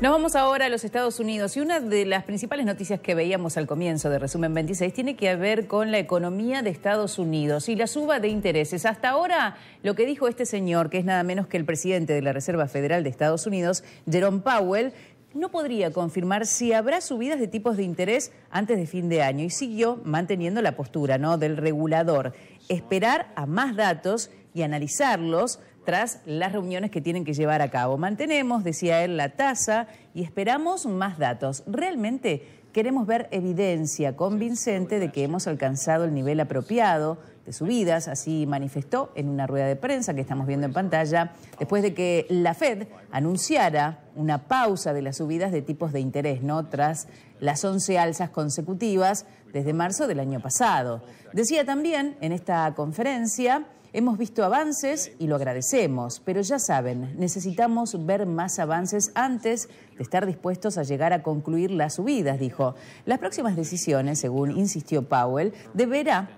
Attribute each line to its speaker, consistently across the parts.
Speaker 1: Nos vamos ahora a los Estados Unidos y una de las principales noticias que veíamos al comienzo de Resumen 26 tiene que ver con la economía de Estados Unidos y la suba de intereses. Hasta ahora lo que dijo este señor, que es nada menos que el presidente de la Reserva Federal de Estados Unidos, Jerome Powell, no podría confirmar si habrá subidas de tipos de interés antes de fin de año y siguió manteniendo la postura ¿no? del regulador, esperar a más datos y analizarlos tras las reuniones que tienen que llevar a cabo. Mantenemos, decía él, la tasa y esperamos más datos. Realmente queremos ver evidencia convincente de que hemos alcanzado el nivel apropiado de subidas, así manifestó en una rueda de prensa que estamos viendo en pantalla, después de que la Fed anunciara una pausa de las subidas de tipos de interés, ¿no? Tras las 11 alzas consecutivas desde marzo del año pasado. Decía también en esta conferencia Hemos visto avances y lo agradecemos, pero ya saben, necesitamos ver más avances antes de estar dispuestos a llegar a concluir las subidas, dijo. Las próximas decisiones, según insistió Powell, deberá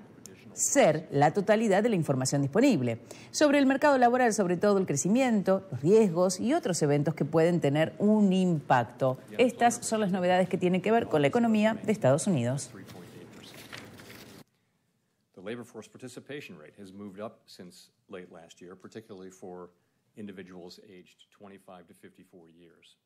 Speaker 1: ser la totalidad de la información disponible sobre el mercado laboral, sobre todo el crecimiento, los riesgos y otros eventos que pueden tener un impacto. Estas son las novedades que tienen que ver con la economía de Estados Unidos.
Speaker 2: The labor force participation rate has moved up since late last year, particularly for individuals aged 25 to 54 years.